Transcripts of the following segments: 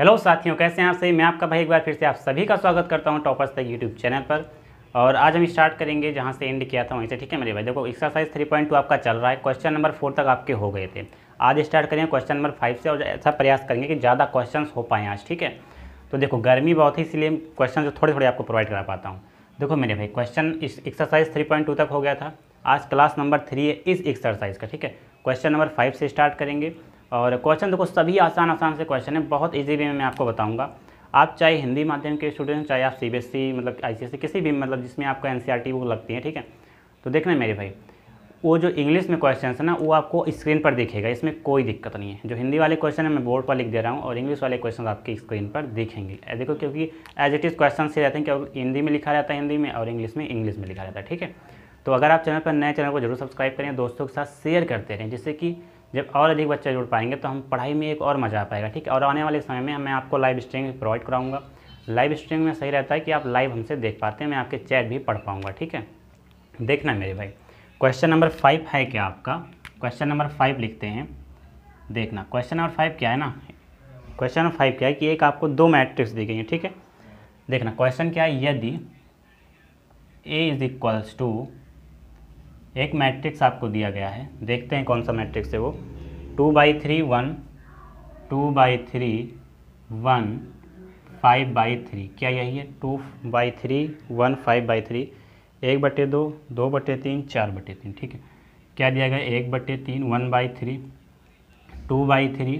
hello साथियों कैसे हैं आप सही मैं आपका भाई एक बार फिर से आप सभी का स्वागत करता हूं टॉपर्स तक यूट्यूब चैनल पर और आज हम स्टार्ट करेंगे जहां से एंड किया था वहीं से ठीक है मेरे भाई देखो एक्सरसाइज थ्री पॉइंट टू आपका चल रहा है क्वेश्चन नंबर फोर तक आपके हो गए थे आज स्टार्ट करेंगे क्वेश्चन नंबर फाइव से और ऐसा प्रयास करेंगे कि ज़्यादा क्वेश्चन हो पाएँ आज ठीक है तो देखो गर्मी बहुत है इसलिए क्वेश्चन जो थोड़े थोड़े आपको प्रोवाइड करा पाता हूँ देखो मेरे भाई क्वेश्चन इस एक्सरसाइज थ्री पॉइंट टू तक हो गया था आज क्लास नंबर थ्री है इस एक्सरसाइज का ठीक है क्वेश्चन नंबर फाइव से स्टार्ट करेंगे और क्वेश्चन देखो सभी आसान आसान से क्वेश्चन है बहुत ईजी वे में मैं आपको बताऊँगा आप चाहे हिंदी माध्यम के स्टूडेंट चाहे आप सीबीएसई e, मतलब आईसीएसई e, किसी भी मतलब जिसमें आपका एनसीईआरटी e वो लगती है ठीक है तो देखना मेरे भाई वो जो इंग्लिश में क्वेश्चन है ना वो आपको स्क्रीन पर दिखेगा इसमें कोई दिक्कत नहीं है जो हिंदी वाले क्वेश्चन है मैं बोर्ड पर लिख दे रहा हूँ और इंग्लिश वाले क्वेश्चन आपकी स्क्रीन पर दिखेंगे देखो क्योंकि एज इट इज़ क्वेश्चन से रहते हैं क्योंकि हिंदी में लिखा रहता है हिंदी में और इंग्लिश में इंग्लिश में लिखा रहता है ठीक है तो अगर आप चैनल पर नए चैनल को जरूर सब्सक्राइब करें दोस्तों के साथ शेयर करते रहें जिससे कि जब और अधिक बच्चे जुड़ पाएंगे तो हम पढ़ाई में एक और मज़ा आ पाएगा ठीक है और आने वाले समय में मैं आपको लाइव स्ट्रीम प्रोवाइड कराऊंगा लाइव स्ट्रीम में सही रहता है कि आप लाइव हमसे देख पाते हैं मैं आपके चैट भी पढ़ पाऊँगा ठीक है देखना मेरे भाई क्वेश्चन नंबर फाइव है क्या आपका क्वेश्चन नंबर फाइव लिखते हैं देखना क्वेश्चन नंबर फाइव क्या है ना क्वेश्चन नंबर फाइव क्या है कि एक आपको दो मैट्रिक्स दी गई है ठीक है देखना क्वेश्चन क्या है यदि ए इज इक्वल्स टू एक मैट्रिक्स आपको दिया गया है देखते हैं कौन सा मैट्रिक्स है वो two by three one two by three one five by three क्या यही है two by three one five by three एक बटे दो दो बटे तीन चार बटे तीन ठीक है क्या दिया गया एक बटे तीन one by three two by three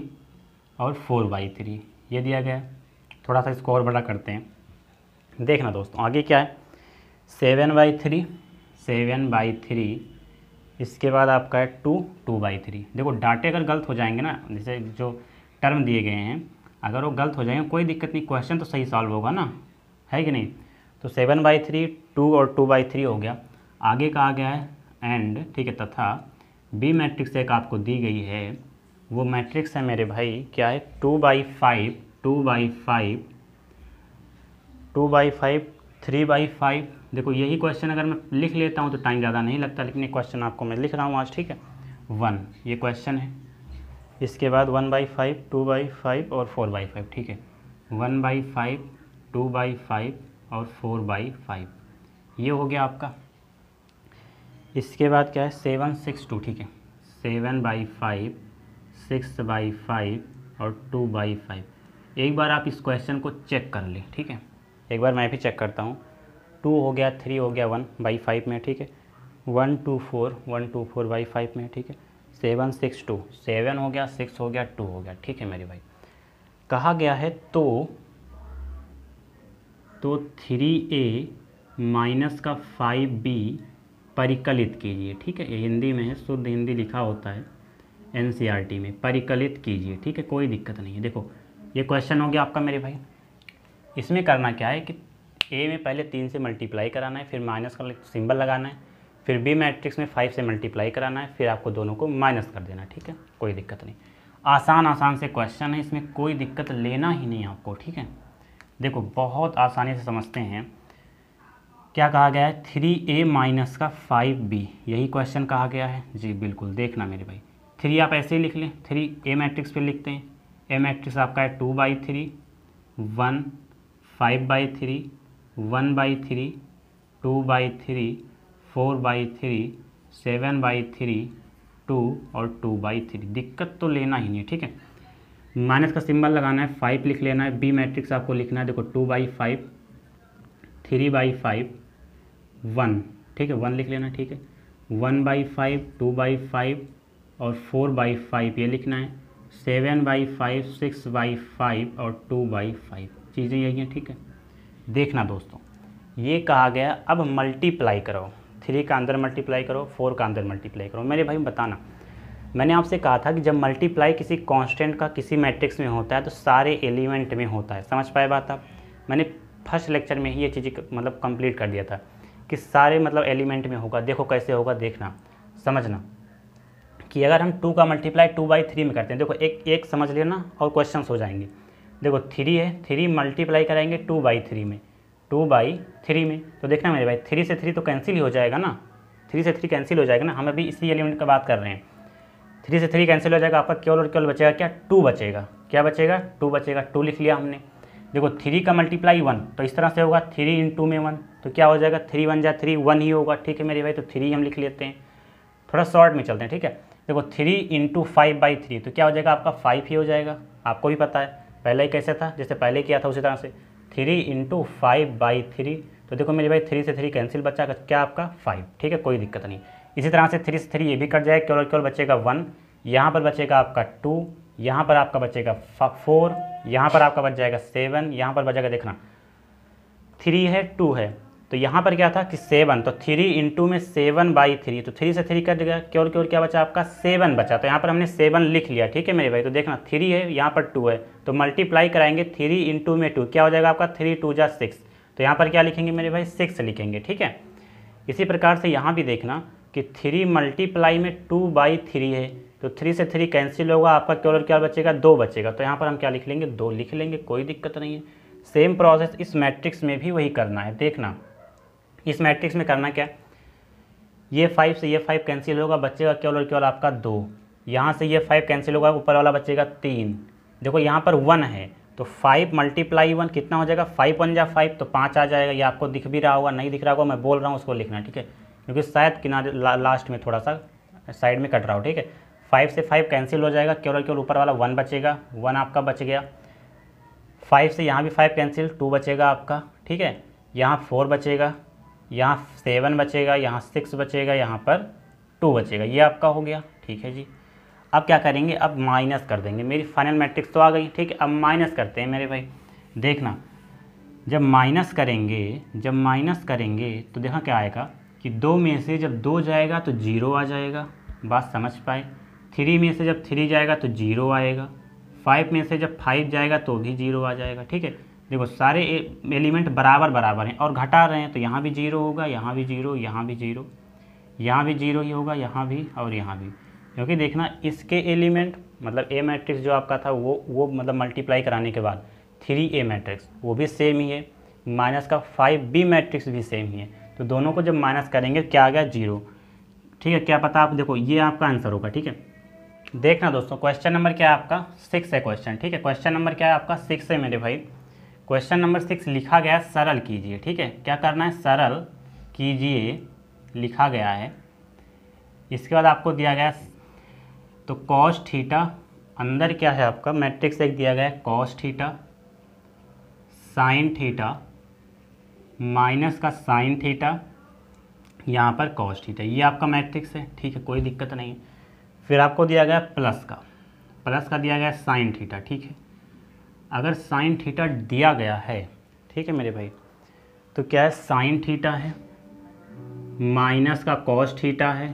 और फोर बाई थ्री ये दिया गया थोड़ा सा इसको और बड़ा करते हैं देखना दोस्तों आगे क्या है seven by three seven by three इसके बाद आपका है टू टू बाई थ्री देखो डाटे अगर गलत हो जाएंगे ना जैसे जो टर्म दिए गए हैं अगर वो गलत हो जाएंगे कोई दिक्कत नहीं क्वेश्चन तो सही सॉल्व होगा ना है कि नहीं तो सेवन बाई थ्री टू और टू बाई थ्री हो गया आगे का आ गया है एंड ठीक है तथा बी मैट्रिक्स एक आपको दी गई है वो मैट्रिक्स है मेरे भाई क्या है two by five two by five two by five three by five देखो यही क्वेश्चन अगर मैं लिख लेता हूँ तो टाइम ज़्यादा नहीं लगता लेकिन ये क्वेश्चन आपको मैं लिख रहा हूँ आज ठीक है वन ये क्वेश्चन है इसके बाद one by five two by five और फोर बाई फाइव ठीक है one by five two by five और फोर बाई फाइव ये हो गया आपका इसके बाद क्या है सेवन सिक्स टू ठीक है seven by five six by five और टू बाई फाइव एक बार आप इस क्वेश्चन को चेक कर लें ठीक है एक बार मैं भी चेक करता हूँ टू हो गया थ्री हो गया वन बाई फाइव में ठीक है one two four one two four by five में ठीक है सेवन सिक्स टू सेवन हो गया सिक्स हो गया टू हो गया ठीक है मेरे भाई कहा गया है तो तो थ्री ए माइनस का फाइव बी परिकलित कीजिए ठीक है हिंदी में है शुद्ध हिंदी लिखा होता है एन e में परिकलित कीजिए ठीक है कोई दिक्कत नहीं है देखो ये क्वेश्चन हो गया आपका मेरे भाई इसमें करना क्या है कि ए में पहले तीन से मल्टीप्लाई कराना है फिर माइनस का सिंबल मतलब लगाना है फिर बी मैट्रिक्स में फाइव से मल्टीप्लाई कराना है फिर आपको दोनों को माइनस कर देना ठीक है कोई दिक्कत नहीं आसान आसान से क्वेश्चन है इसमें कोई दिक्कत लेना ही नहीं आपको ठीक है देखो बहुत आसानी से समझते हैं क्या कहा गया है थ्री ए माइनस का फाइव बी यही क्वेश्चन कहा गया है जी बिल्कुल देखना मेरे भाई थ्री आप ऐसे ही लिख लें थ्री ए मैट्रिक्स पे लिखते हैं ए मैट्रिक्स आपका है two by three one five by three one by three two by three four by three seven by three two और टू बाई थ्री दिक्कत तो लेना ही नहीं ठीक है माइनस का सिंबल लगाना है फाइव लिख लेना है बी मैट्रिक्स आपको लिखना है देखो two by five three by five one ठीक है वन लिख लेना ठीक है one by five two by five और फोर बाई फाइव ये लिखना है seven by five six by five और टू बाई फाइव चीज़ें यही हैं ठीक है देखना दोस्तों ये कहा गया अब मल्टीप्लाई करो थ्री का अंदर मल्टीप्लाई करो फोर का अंदर मल्टीप्लाई करो मेरे भाई बताना मैंने आपसे कहा था कि जब मल्टीप्लाई किसी कांस्टेंट का किसी मैट्रिक्स में होता है तो सारे एलिमेंट में होता है समझ पाए बात आप मैंने फर्स्ट लेक्चर में ही ये चीज़ मतलब कंप्लीट कर दिया था कि सारे मतलब एलिमेंट में होगा देखो कैसे होगा देखना समझना कि अगर हम टू का मल्टीप्लाई टू बाई थ्री में करते हैं देखो एक एक समझ लेना और क्वेश्चन हो जाएंगे देखो थ्री है थ्री मल्टीप्लाई कराएंगे टू बाई थ्री में टू बाई थ्री में तो देखना मेरे भाई थ्री से थ्री तो कैंसिल ही हो जाएगा ना थ्री से थ्री कैंसिल हो जाएगा ना हम अभी इसी एलिमेंट का बात कर रहे हैं थ्री से थ्री कैंसिल हो जाएगा आपका केवल और केवल बचेगा क्या टू बचेगा क्या बचेगा टू बचेगा टू लिख लिया हमने देखो थ्री का मल्टीप्लाई वन तो इस तरह से होगा थ्री इन टू में वन तो क्या हो जाएगा थ्री वन जा थ्री वन ही होगा ठीक है मेरे भाई तो थ्री हम लिख लेते हैं थोड़ा शॉर्ट में चलते हैं ठीक है देखो three into five by three तो क्या हो जाएगा आपका फाइव ही हो जाएगा आपको भी पता है पहले ही कैसे था जैसे पहले किया था उसी तरह से three into five by three तो देखो मेरे भाई थ्री से थ्री कैंसिल बच्चा क्या आपका फाइव ठीक है कोई दिक्कत नहीं इसी तरह से थ्री से थ्री ये भी कट जाएगा केवल केवल बचेगा वन यहाँ पर बचेगा आपका टू यहाँ पर आपका बचेगा फोर यहाँ पर आपका बच जाएगा सेवन यहाँ पर बचेगा देखना थ्री है टू है तो यहाँ पर क्या था कि सेवन तो थ्री इंटू में सेवन बाई थ्री तो थ्री से थ्री कट गया क्योर क्योर क्या बचा आपका सेवन बचा तो यहाँ पर हमने सेवन लिख लिया ठीक है मेरे भाई तो देखना थ्री है यहाँ पर टू है तो मल्टीप्लाई कराएंगे थ्री इंटू में टू क्या हो जाएगा आपका थ्री टू जा सिक्स तो यहाँ पर क्या लिखेंगे मेरे भाई सिक्स लिखेंगे ठीक है इसी प्रकार से यहाँ भी देखना कि थ्री मल्टीप्लाई में टू बाई थ्री है तो थ्री से थ्री कैंसिल होगा आपका क्योर और क्या बचेगा दो बचेगा तो यहाँ पर हम क्या लिख लेंगे दो लिख लेंगे कोई दिक्कत नहीं है सेम प्रोसेस इस मैट्रिक्स में भी वही करना है देखना इस मैट्रिक्स में करना क्या ये फाइव से ये फाइव कैंसिल होगा बच्चे का केवल और केवल आपका दो यहाँ से ये फाइव कैंसिल होगा ऊपर वाला बच्चे का तीन देखो यहाँ पर वन है तो फाइव मल्टीप्लाई वन कितना हो जाएगा फाइव वन या फाइव तो पाँच आ जाएगा ये आपको दिख भी रहा होगा नहीं दिख रहा होगा मैं बोल रहा हूँ उसको लिखना ठीक है क्योंकि शायद किनारे ला, लास्ट में थोड़ा सा साइड में कट रहा हो ठीक है फाइव से फाइव कैंसिल हो जाएगा केवल केवल ऊपर वाला वन बचेगा वन आपका बच गया फाइव से यहाँ भी फाइव कैंसिल टू बचेगा आपका ठीक है यहाँ फोर बचेगा यहाँ सेवन बचेगा यहाँ सिक्स बचेगा यहाँ पर टू बचेगा ये आपका हो गया ठीक है जी अब क्या करेंगे अब माइनस कर देंगे मेरी फाइनल मैट्रिक्स तो आ गई ठीक है अब माइनस करते हैं मेरे भाई देखना जब माइनस करेंगे जब माइनस करेंगे तो देखा क्या आएगा कि दो में से जब दो जाएगा तो जीरो आ जाएगा बात समझ पाए थ्री में से जब थ्री जाएगा तो जीरो आएगा फाइव में से जब फाइव जाएगा तो भी जीरो आ जाएगा ठीक है देखो सारे एलिमेंट बराबर बराबर हैं और घटा रहे हैं तो यहाँ भी जीरो होगा यहाँ भी जीरो यहाँ भी जीरो यहाँ भी जीरो ही होगा यहाँ भी और यहाँ भी क्योंकि देखना इसके एलिमेंट मतलब ए मैट्रिक्स जो आपका था वो वो मतलब मल्टीप्लाई कराने के बाद थ्री ए मैट्रिक्स वो भी सेम ही है माइनस का फाइव बी मैट्रिक्स भी सेम ही है तो दोनों को जब माइनस करेंगे क्या आ गया जीरो ठीक है क्या पता आप देखो ये आपका आंसर होगा ठीक है देखना दोस्तों क्वेश्चन नंबर क्या है आपका सिक्स है क्वेश्चन ठीक है क्वेश्चन नंबर क्या है आपका सिक्स है मेरे भाई क्वेश्चन नंबर सिक्स लिखा गया सरल कीजिए ठीक है क्या करना है सरल कीजिए लिखा गया है इसके बाद आपको दिया गया तो कॉस थीटा अंदर क्या है आपका मैट्रिक्स एक दिया गया है cos theta sine theta minus का साइन थीटा यहाँ पर कॉस थीटा ये आपका मैट्रिक्स है ठीक है कोई दिक्कत नहीं फिर आपको दिया गया प्लस का प्लस का दिया गया साइन थीटा ठीक है अगर साइन थीटा दिया गया है ठीक है मेरे भाई तो क्या है साइन थीटा है माइनस का कॉस थीटा है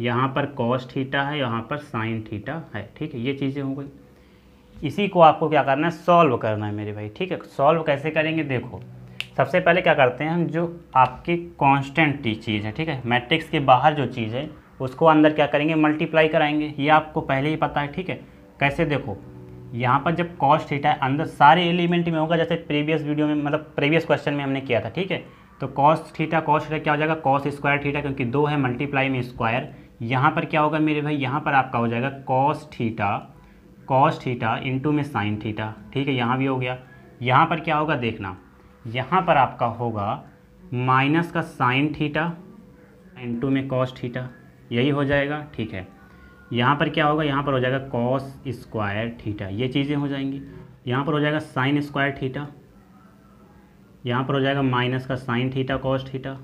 यहाँ पर कॉस थीटा है यहाँ पर साइन थीटा है ठीक है ये चीज़ें हो गई इसी को आपको क्या करना है सॉल्व करना है मेरे भाई ठीक है सॉल्व कैसे करेंगे देखो सबसे पहले क्या करते हैं हम जो आपकी कांस्टेंट चीज़ है ठीक है मैट्रिक्स के बाहर जो चीज़ है उसको अंदर क्या करेंगे मल्टीप्लाई कराएंगे ये आपको पहले ही पता है ठीक है कैसे देखो यहाँ पर जब कॉस्ट थीटा अंदर सारे एलिमेंट में होगा जैसे प्रीवियस वीडियो में मतलब प्रीवियस क्वेश्चन में हमने किया था ठीक है तो कॉस थीटा कॉस थीटा क्या हो जाएगा कॉस स्क्वायर थीटा क्योंकि दो है मल्टीप्लाई में स्क्वायर यहाँ पर क्या होगा मेरे भाई यहाँ पर आपका हो जाएगा cos theta cos theta into में साइन थीटा ठीक है यहाँ भी हो गया यहाँ पर क्या होगा देखना यहाँ पर आपका होगा माइनस का साइन थीटा इंटू में कॉस थीटा यही हो जाएगा ठीक है यहाँ पर क्या होगा यहाँ पर हो जाएगा कॉस स्क्वायर ठीठा ये चीज़ें हो जाएंगी यहाँ पर हो जाएगा साइन स्क्वायर ठीठा यहाँ पर हो जाएगा माइनस का साइन थीटा कॉस थीटा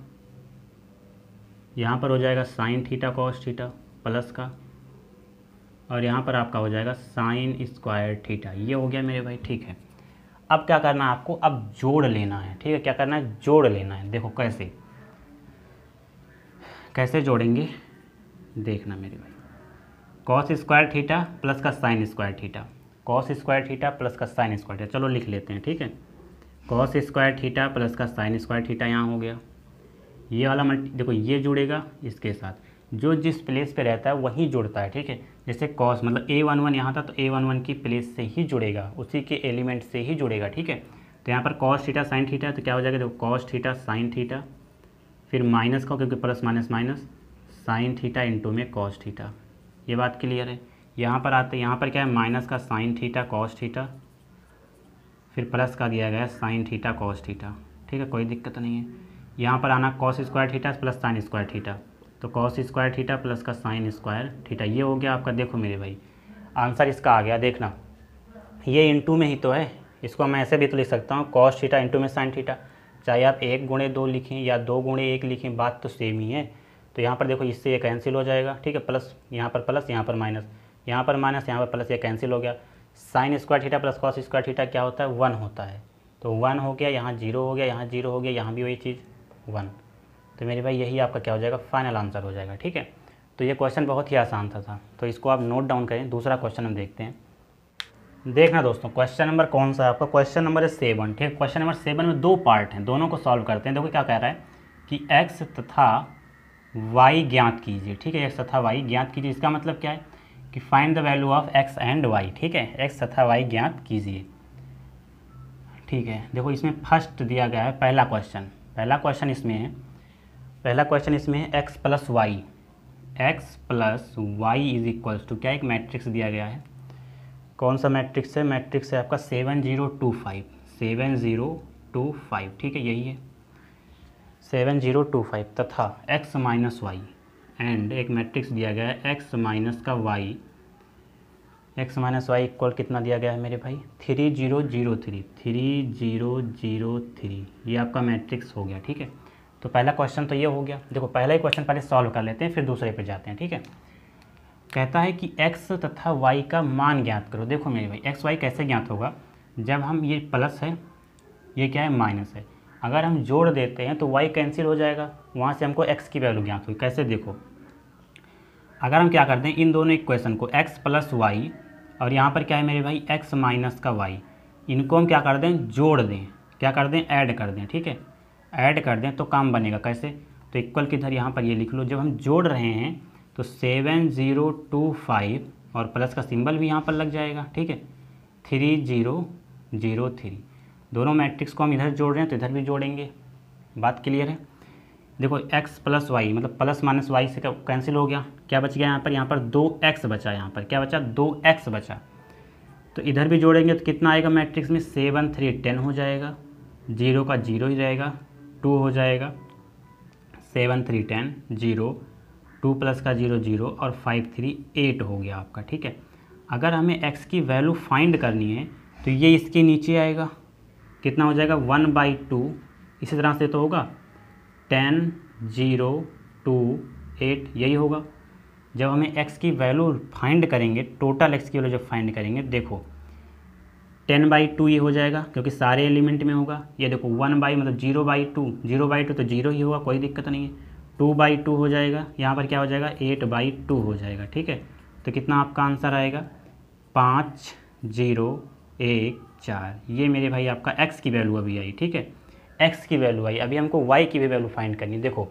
यहाँ पर हो जाएगा sine theta cos theta plus का और यहाँ पर आपका हो जाएगा साइन स्क्वायर थीटा ये हो गया मेरे भाई ठीक है अब क्या करना है आपको अब जोड़ लेना है ठीक है क्या करना है जोड़ लेना है देखो कैसे कैसे जोड़ेंगे देखना मेरे भाई कॉस स्क्वायर थीटा प्लस का sine square theta cos square theta plus का साइन स्क्वायर थीटा चलो लिख लेते हैं ठीक है कॉस स्क्वायर थीटा प्लस का साइन स्क्वायर थीटा यहाँ हो गया ये वाला मल्टी देखो ये जुड़ेगा इसके साथ जो जिस प्लेस पे रहता है वहीं जुड़ता है ठीक है जैसे कॉस मतलब ए वन वन यहाँ था तो ए वन वन की प्लेस से ही जुड़ेगा उसी के एलिमेंट से ही जुड़ेगा ठीक है तो यहाँ पर कॉस थीटा साइन थीटा तो क्या हो जाएगा देखो कॉस थीटा साइन थीटा फिर माइनस का क्योंकि plus minus minus sine theta into में कॉस थीटा ये बात क्लियर है यहाँ पर आते यहाँ पर क्या है माइनस का साइन थीटा कॉस थीटा फिर प्लस का दिया गया साइन थीटा कॉस थीटा ठीक है कोई दिक्कत नहीं है यहाँ पर आना cos square theta plus sine square theta तो कॉस स्क्वायर थीटा प्लस का साइन स्क्वायर थीटा ये हो गया आपका देखो मेरे भाई आंसर इसका आ गया देखना ये इंटू में ही तो है इसको मैं ऐसे भी तो लिख सकता हूँ कॉस थीटा इंटू में साइन थीटा चाहे आप एक गुणे दो लिखें या दो गुणे एक लिखें बात तो सेम ही है तो यहाँ पर देखो इससे ये कैंसिल हो जाएगा ठीक है प्लस यहाँ पर प्लस यहाँ पर माइनस यहाँ पर माइनस यहाँ पर प्लस ये कैंसिल हो गया sine square theta plus cos square theta क्या होता है वन होता है तो वन हो गया यहाँ जीरो हो गया यहाँ जीरो हो गया यहाँ भी वही चीज़ वन तो मेरे भाई यही आपका क्या हो जाएगा फाइनल आंसर हो जाएगा ठीक है तो ये क्वेश्चन बहुत ही आसान था था तो इसको आप नोट डाउन करें दूसरा क्वेश्चन हम देखते हैं देखना दोस्तों क्वेश्चन नंबर कौन सा है आपका क्वेश्चन नंबर है सेवन ठीक है क्वेश्चन नंबर सेवन में दो पार्ट हैं दोनों को सॉल्व करते हैं देखो क्या कह रहा है कि एक्स तथा वाई ज्ञात कीजिए ठीक है एक्स तथा वाई ज्ञात कीजिए इसका मतलब क्या है कि find the value of X and Y ठीक है एक्स तथा वाई ज्ञात कीजिए ठीक है देखो इसमें फर्स्ट दिया गया है पहला क्वेश्चन पहला क्वेश्चन इसमें है पहला क्वेश्चन इसमें है X plus Y X plus Y is equals to क्या एक मैट्रिक्स दिया गया है कौन सा मैट्रिक्स है मैट्रिक्स है आपका seven zero two five seven zero two five ठीक है यही है सेवन जीरो टू फाइव तथा एक्स माइनस वाई एंड एक मैट्रिक्स दिया गया है एक्स माइनस का Y X minus Y equal कितना दिया गया है मेरे भाई three zero zero three three zero zero three ये आपका मैट्रिक्स हो गया ठीक है तो पहला क्वेश्चन तो ये हो गया देखो पहला ही क्वेश्चन पहले सॉल्व कर लेते हैं फिर दूसरे पर जाते हैं ठीक है कहता है कि x तथा y का मान ज्ञात करो देखो मेरे भाई x y कैसे ज्ञात होगा जब हम ये प्लस है ये क्या है माइनस है अगर हम जोड़ देते हैं तो वाई कैंसिल हो जाएगा वहाँ से हमको एक्स की वैल्यू ज्ञात हुई कैसे देखो अगर हम क्या करते हैं इन दोनों इक्वेशन को एक्स प्लस वाई और यहाँ पर क्या है मेरे भाई एक्स माइनस का वाई इनको हम क्या कर दें जोड़ दें क्या कर दें ऐड कर दें ठीक है ऐड कर दें तो काम बनेगा कैसे तो इक्वल की यहाँ पर ये लिख लो जब हम जोड़ रहे हैं तो सेवन ज़ीरो टू फाइव और प्लस का सिंबल भी यहाँ पर लग जाएगा ठीक है थ्री जीरो जीरो थ्री दोनों मैट्रिक्स को हम इधर जोड़ रहे हैं तो इधर भी जोड़ेंगे बात क्लियर है देखो x प्लस वाई मतलब प्लस माइनस वाई से कैंसिल हो गया क्या बच गया यहाँ पर यहाँ पर दो एक्स बचा यहाँ पर क्या बचा दो एक्स बचा तो इधर भी जोड़ेंगे तो कितना आएगा मैट्रिक्स में सेवन थ्री टेन हो जाएगा जीरो का जीरो ही रहेगा टू हो जाएगा seven three ten zero two plus का जीरो जीरो और फाइव थ्री एट हो गया आपका ठीक है अगर हमें एक्स की वैल्यू फाइंड करनी है तो ये इसके नीचे आएगा कितना हो जाएगा वन बाई टू इसी तरह से तो होगा टेन जीरो टू एट यही होगा जब हमें एक्स की वैल्यू फाइंड करेंगे टोटल एक्स की वैल्यू जब फाइंड करेंगे देखो टेन बाई टू ये हो जाएगा क्योंकि सारे एलिमेंट में होगा ये देखो वन बाई मतलब zero by two zero by two तो जीरो ही होगा कोई दिक्कत नहीं है टू बाई टू हो जाएगा यहाँ पर क्या हो जाएगा एट बाई टू हो जाएगा ठीक है तो कितना आपका आंसर आएगा पाँच जीरो एक चार ये मेरे भाई आपका एक्स की वैल्यू अभी आई ठीक है एक्स की वैल्यू आई अभी हमको वाई की भी वैल्यू फाइंड करनी है देखो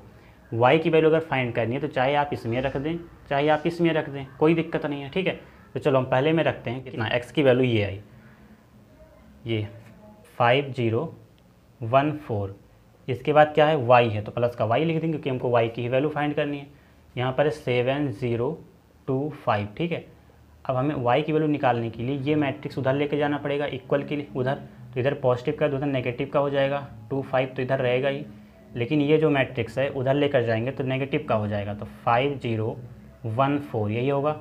वाई की वैल्यू अगर फाइंड करनी है तो चाहे आप इसमें रख दें चाहे आप इसमें रख दें कोई दिक्कत नहीं है ठीक है तो चलो हम पहले में रखते हैं कितना एक्स की वैल्यू ये आई ये फाइव जीरो वन फोर इसके बाद क्या है वाई है तो प्लस का वाई लिख देंगे क्योंकि हमको वाई की ही वैल्यू फाइंड करनी है यहाँ पर सेवन ज़ीरो टू फाइव ठीक है अब हमें वाई की वैल्यू निकालने के लिए ये मैट्रिक्स उधर लेके जाना पड़ेगा इक्वल के लिए उधर तो इधर पॉजिटिव का तो उधर नेगेटिव का हो जाएगा टू फाइव तो इधर रहेगा ही लेकिन ये जो मैट्रिक्स है उधर लेकर जाएंगे तो नेगेटिव का हो जाएगा तो फाइव जीरो वन फोर यही होगा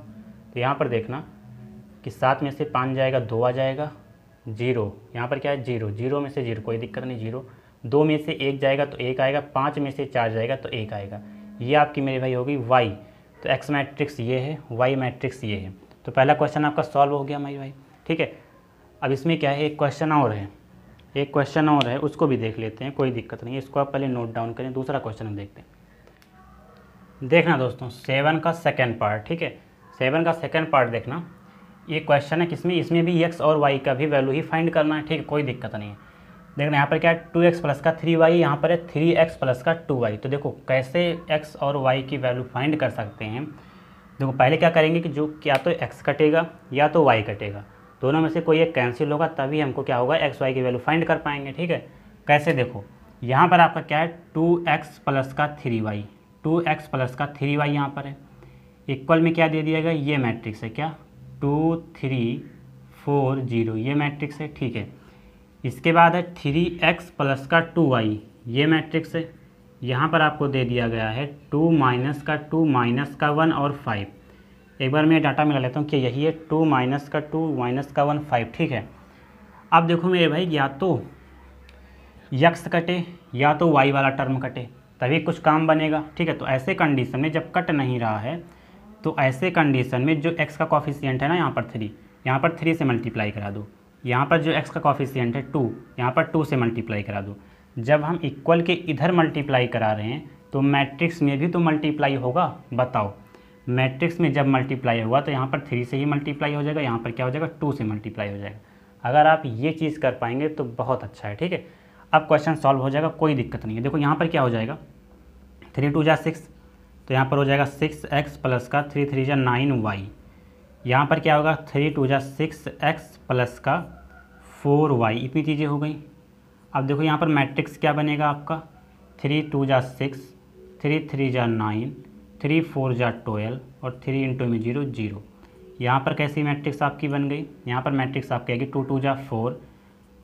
तो यहाँ पर देखना कि सात में से पाँच जाएगा दो आ जाएगा जीरो यहाँ पर क्या है जीरो जीरो में से जीरो कोई दिक्कत नहीं जीरो दो में से एक जाएगा तो एक आएगा पाँच में से चार जाएगा तो एक आएगा ये आपकी मेरे भाई होगी वाई तो एक्स मैट्रिक्स ये है वाई मैट्रिक्स ये है तो पहला क्वेश्चन आपका सॉल्व हो गया मई भाई ठीक है अब इसमें क्या है एक क्वेश्चन और है एक क्वेश्चन और है उसको भी देख लेते हैं कोई दिक्कत नहीं है इसको आप पहले नोट डाउन करें दूसरा क्वेश्चन हम देखते हैं देखना दोस्तों सेवन का सेकेंड पार्ट ठीक है सेवन का सेकेंड पार्ट देखना ये क्वेश्चन है किसमें इसमें भी एक्स और वाई का भी वैल्यू ही फाइंड करना है ठीक है कोई दिक्कत नहीं है देखना यहाँ पर क्या है टू एक्स प्लस का थ्री वाई यहाँ पर है थ्री एक्स प्लस का टू वाई तो देखो कैसे एक्स और वाई की वैल्यू फाइंड कर सकते हैं देखो पहले क्या करेंगे कि जो या तो एक्स कटेगा या तो वाई कटेगा दोनों में से कोई एक कैंसिल होगा तभी हमको क्या होगा एक्स वाई की वैल्यू फाइंड कर पाएंगे ठीक है कैसे देखो यहाँ पर आपका क्या है टू एक्स प्लस का three y two x plus का थ्री वाई यहाँ पर है इक्वल में क्या दे दिया गया ये मैट्रिक्स है क्या टू थ्री फोर जीरो ये मैट्रिक्स है ठीक है इसके बाद है थ्री एक्स प्लस का टू वाई ये मैट्रिक्स है यहाँ पर आपको दे दिया गया है टू माइनस का टू माइनस का वन और फाइव एक बार मैं डाटा मिला लेता हूँ कि यही है टू माइनस का टू माइनस का वन फाइव ठीक है अब देखो मेरे भाई या तो यक्स कटे या तो वाई वाला टर्म कटे तभी कुछ काम बनेगा ठीक है तो ऐसे कंडीशन में जब कट नहीं रहा है तो ऐसे कंडीशन में जो एक्स का कॉफिशियंट है ना यहाँ पर थ्री यहाँ पर थ्री से मल्टीप्लाई करा दो यहाँ पर जो एक्स का कॉफिशियंट है टू यहाँ पर टू से मल्टीप्लाई करा दो जब हम इक्वल के इधर मल्टीप्लाई करा रहे हैं तो मैट्रिक्स में भी तो मल्टीप्लाई होगा बताओ मैट्रिक्स में जब मल्टीप्लाई होगा तो यहाँ पर थ्री से ही मल्टीप्लाई हो जाएगा यहाँ पर क्या हो जाएगा टू से मल्टीप्लाई हो जाएगा अगर आप ये चीज़ कर पाएंगे तो बहुत अच्छा है ठीक है अब क्वेश्चन सॉल्व हो जाएगा कोई दिक्कत नहीं है देखो यहाँ पर क्या हो जाएगा थ्री टू जा सिक्स तो यहाँ पर हो जाएगा सिक्स एक्स प्लस का थ्री थ्री जा नाइन वाई यहाँ पर क्या होगा थ्री टू जा सिक्स एक्स प्लस का फोर वाई इतनी चीज़ें हो गई अब देखो यहाँ पर मैट्रिक्स क्या बनेगा आपका थ्री टू जा सिक्स थ्री थ्री जा नाइन थ्री फोर जा ट्वेल्व और थ्री इंटू में जीरो जीरो यहाँ पर कैसी मैट्रिक्स आपकी बन गई यहाँ पर मैट्रिक्स आपकी आएगी टू टू जा फोर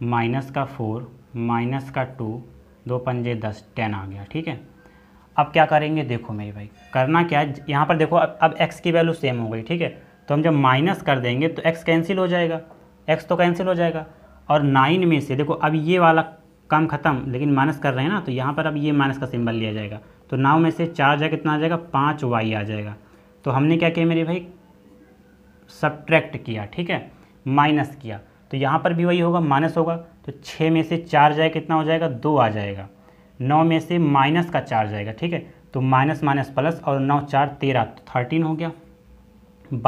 माइनस का फोर माइनस का टू दो पंजे दस टेन आ गया ठीक है अब क्या करेंगे देखो मेरे भाई करना क्या है यहाँ पर देखो अब अब एक्स की वैल्यू सेम हो गई ठीक है तो हम जब माइनस कर देंगे तो एक्स कैंसिल हो जाएगा एक्स तो कैंसिल हो जाएगा और नाइन में से देखो अब ये वाला काम खत्म लेकिन माइनस कर रहे हैं ना तो यहाँ पर अब ये माइनस का सिंबल लिया जाएगा तो नाव में से चार जाए कितना आ जाएगा पाँच वाई आ जाएगा तो हमने क्या किया मेरे भाई सब्ट्रैक्ट किया ठीक है माइनस किया तो यहाँ पर भी वही होगा माइनस होगा तो छः में से चार जाए कितना हो जाएगा दो आ जाएगा नौ में से माइनस का चार जाएगा ठीक है तो माइनस माइनस प्लस और नौ चार तेरह तो थर्टीन हो गया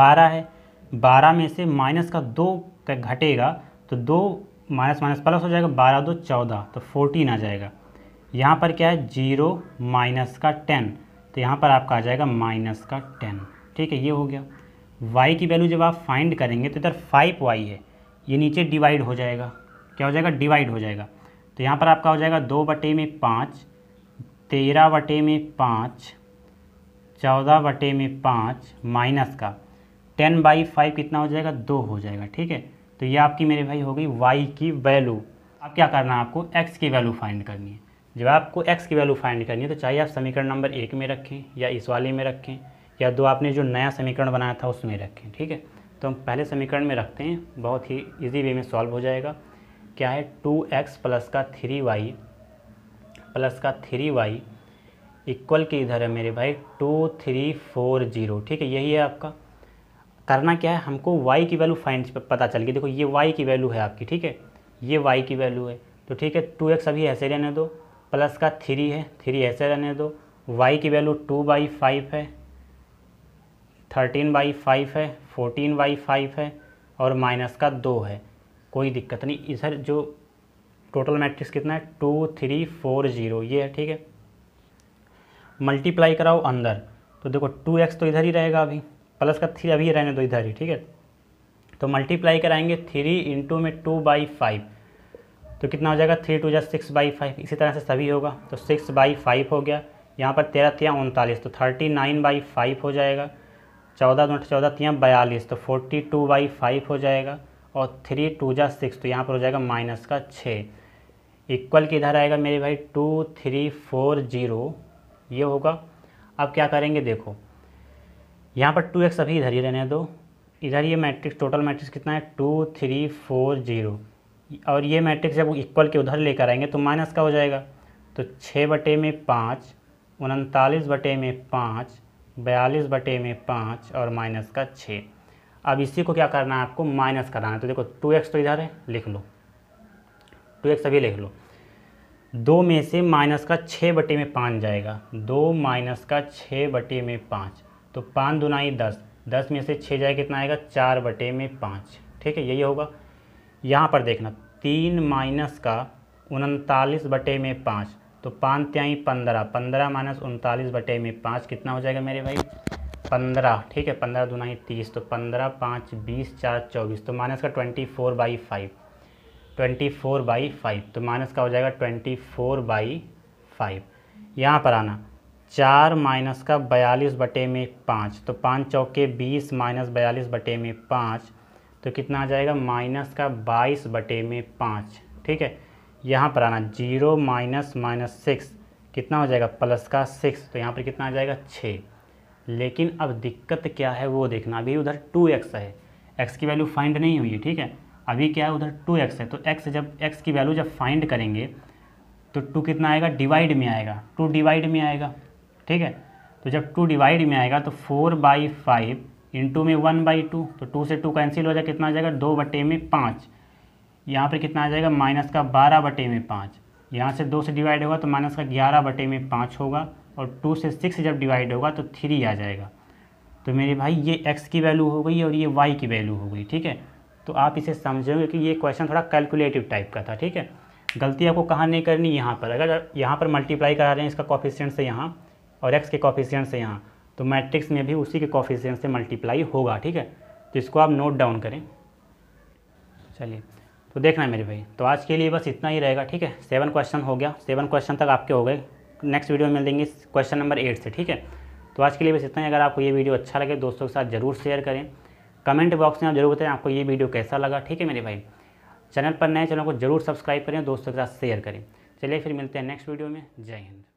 बारह है बारह में से माइनस का दो घटेगा तो दो माइनस माइनस प्लस हो जाएगा बारह दो चौदह तो फोर्टीन आ जाएगा यहाँ पर क्या है जीरो माइनस का टेन तो यहाँ पर आपका आ जाएगा माइनस का टेन ठीक है ये हो गया वाई की वैल्यू जब आप फाइंड करेंगे तो इधर फाइव वाई है ये नीचे डिवाइड हो जाएगा क्या हो जाएगा डिवाइड हो जाएगा तो यहाँ पर आपका हो जाएगा दो बटे में पाँच तेरह बटे में पाँच चौदह बटे में पाँच माइनस का टेन बाई फाइव कितना हो जाएगा दो हो जाएगा ठीक है तो ये आपकी मेरे भाई हो गई वाई की वैल्यू अब क्या करना है आपको एक्स की वैल्यू फाइंड करनी है जब आपको एक्स की वैल्यू फाइंड करनी है तो चाहे आप समीकरण नंबर एक में रखें या इस वाले में रखें या दो आपने जो नया समीकरण बनाया था उसमें रखें ठीक है तो हम पहले समीकरण में रखते हैं बहुत ही इजी वे में सॉल्व हो जाएगा क्या है टू एक्स प्लस का थ्री वाई प्लस का थ्री वाई इक्वल के इधर है मेरे भाई टू थ्री फोर जीरो ठीक है यही है आपका करना क्या है हमको y की वैल्यू फाइन पता चल गई देखो ये y की वैल्यू है आपकी ठीक है ये y की वैल्यू है तो ठीक है टू एक्स अभी ऐसे रहने दो प्लस का थ्री है थ्री ऐसे रहने दो y की वैल्यू टू बाई फाइव है थर्टीन बाई फाइव है फोर्टीन बाई फाइव है और माइनस का दो है कोई दिक्कत नहीं इधर जो टोटल मैट्रिक्स कितना है टू थ्री फोर जीरो ये है ठीक है मल्टीप्लाई कराओ अंदर तो देखो टू एक्स तो इधर ही रहेगा अभी प्लस का थ्री अभी रहने दो इधर ही ठीक है तो मल्टीप्लाई कराएंगे थ्री इंटू में टू बाई फाइव तो कितना हो जाएगा थ्री टू जा सिक्स बाई फाइव इसी तरह से सभी होगा तो सिक्स बाई फाइव हो गया यहाँ पर तेरह तियाँ उनतालीस तो थर्टी नाइन बाई फाइव हो जाएगा चौदह दो चौदह तिया बयालीस तो फोर्टी टू बाई फाइव हो जाएगा और थ्री टू जा सिक्स तो यहाँ पर हो जाएगा माइनस का छः इक्वल किधर आएगा मेरे भाई टू थ्री फोर जीरो ये होगा अब क्या करेंगे देखो यहाँ पर टू एक्स अभी इधर ही रहने दो इधर ये मैट्रिक्स टोटल मैट्रिक्स कितना है टू थ्री फोर जीरो और ये मैट्रिक्स जब इक्वल के उधर लेकर आएंगे तो माइनस का हो जाएगा तो छः बटे में पाँच उनतालीस बटे में पाँच बयालीस बटे में पाँच और माइनस का छः अब इसी को क्या करना है आपको माइनस कराना है तो देखो टू एक्स तो इधर है लिख लो टू एक्स अभी लिख लो दो में से माइनस का छः बटे में पाँच जाएगा दो माइनस का छः बटे में पाँच तो पाँच दुनाई दस दस में से छः जाए कितना आएगा चार बटे में पाँच ठीक है यही होगा यहाँ पर देखना तीन माइनस का उनतालीस बटे में पाँच तो पाँच त्याई पंद्रह पंद्रह माइनस उनतालीस बटे में पाँच कितना हो जाएगा मेरे भाई पंद्रह ठीक है पंद्रह दुनाई तीस तो पंद्रह पाँच बीस चार चौबीस तो माइनस का twenty four by five twenty four by five तो माइनस का हो जाएगा ट्वेंटी फोर बाई फाइव यहाँ पर आना चार माइनस का बयालीस बटे में पाँच तो पाँच चौके बीस माइनस बयालीस बटे में पाँच तो कितना आ जाएगा माइनस का बाईस बटे में पाँच ठीक है यहाँ पर आना जीरो माइनस माइनस सिक्स कितना हो जाएगा प्लस का सिक्स तो यहाँ पर कितना आ जाएगा छः लेकिन अब दिक्कत क्या है वो देखना अभी उधर टू एक्स है एक्स की वैल्यू फाइंड नहीं हुई है ठीक है अभी क्या है उधर टू एक्स है तो एक्स जब एक्स की वैल्यू जब फाइंड करेंगे तो टू कितना आएगा डिवाइड में आएगा टू डिवाइड में आएगा ठीक है तो जब टू डिवाइड में आएगा तो फोर बाई फाइव इंटू में वन बाई टू तो टू से टू कैंसिल हो जाएगा कितना आ जाएगा दो बटे में पाँच यहाँ पर कितना आ जाएगा माइनस का बारह बटे में पाँच यहाँ से दो से डिवाइड होगा तो माइनस का ग्यारह बटे में पाँच होगा और टू से सिक्स जब डिवाइड होगा तो थ्री आ जाएगा तो मेरे भाई ये एक्स की वैल्यू हो गई और ये वाई की वैल्यू हो गई ठीक है तो आप इसे समझोगे कि ये क्वेश्चन थोड़ा कैलकुलेटिव टाइप का था ठीक है गलती आपको कहाँ नहीं करनी यहाँ पर अगर यहाँ पर मल्टीप्लाई करा रहे हैं इसका कॉफिशियंट से यहाँ और एक्स के कॉफिशियंट से यहाँ तो मैट्रिक्स में भी उसी के कॉफिशियंट से मल्टीप्लाई होगा ठीक है तो इसको आप नोट डाउन करें चलिए तो देखना है मेरे भाई तो आज के लिए बस इतना ही रहेगा ठीक है सेवन क्वेश्चन हो गया सेवन क्वेश्चन तक आपके हो गए नेक्स्ट वीडियो में मिल देंगे क्वेश्चन नंबर एट से ठीक है तो आज के लिए बस इतना ही अगर आपको ये वीडियो अच्छा लगे दोस्तों के साथ ज़रूर शेयर करें कमेंट बॉक्स में आप जरूर बताएं आपको ये वीडियो कैसा लगा ठीक है मेरे भाई चैनल पर नए चैनल को जरूर सब्सक्राइब करें दोस्तों के साथ शेयर करें चलिए फिर मिलते हैं नेक्स्ट वीडियो में जय हिंद